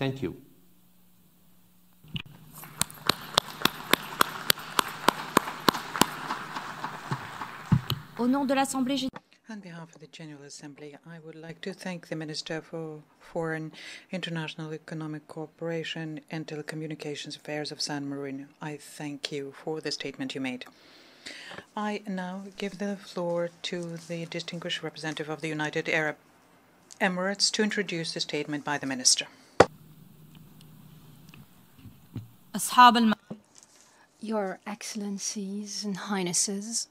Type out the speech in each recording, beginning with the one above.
Thank you. On behalf of the General Assembly, I would like to thank the Minister for Foreign, International Economic Cooperation and Telecommunications Affairs of San Marino. I thank you for the statement you made. I now give the floor to the distinguished representative of the United Arab Emirates to introduce the statement by the Minister. Your Excellencies and Highnesses,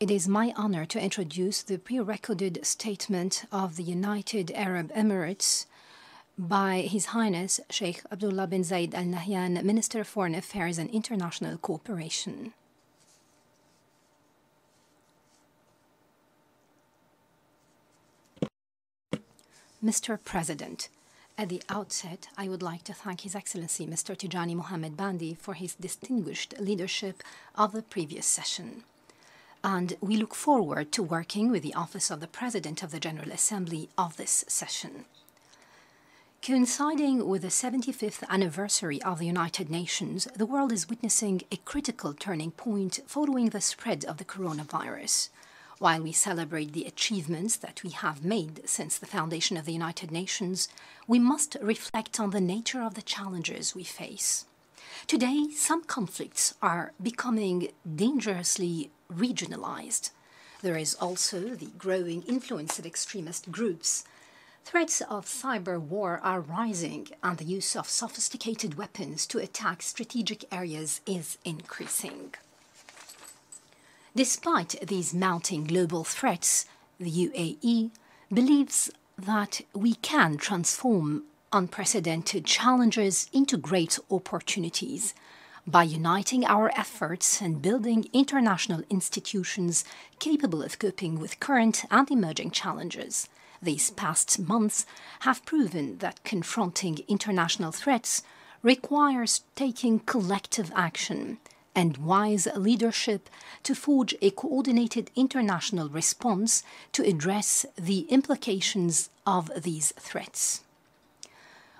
it is my honor to introduce the pre-recorded statement of the United Arab Emirates by His Highness Sheikh Abdullah bin Zayed Al Nahyan, Minister of Foreign Affairs and International Cooperation. Mr. President, at the outset, I would like to thank His Excellency Mr. Tijani Mohamed Bandi for his distinguished leadership of the previous session. And we look forward to working with the Office of the President of the General Assembly of this session. Coinciding with the 75th anniversary of the United Nations, the world is witnessing a critical turning point following the spread of the coronavirus. While we celebrate the achievements that we have made since the foundation of the United Nations, we must reflect on the nature of the challenges we face. Today, some conflicts are becoming dangerously regionalized. There is also the growing influence of extremist groups. Threats of cyber war are rising, and the use of sophisticated weapons to attack strategic areas is increasing. Despite these mounting global threats, the UAE believes that we can transform unprecedented challenges into great opportunities by uniting our efforts and building international institutions capable of coping with current and emerging challenges. These past months have proven that confronting international threats requires taking collective action and wise leadership to forge a coordinated international response to address the implications of these threats.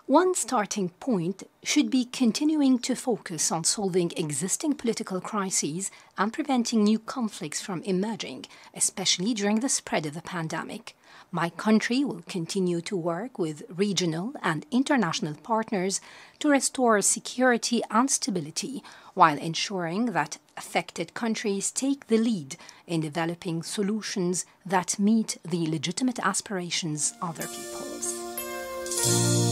One starting point should be continuing to focus on solving existing political crises and preventing new conflicts from emerging, especially during the spread of the pandemic. My country will continue to work with regional and international partners to restore security and stability while ensuring that affected countries take the lead in developing solutions that meet the legitimate aspirations of their peoples.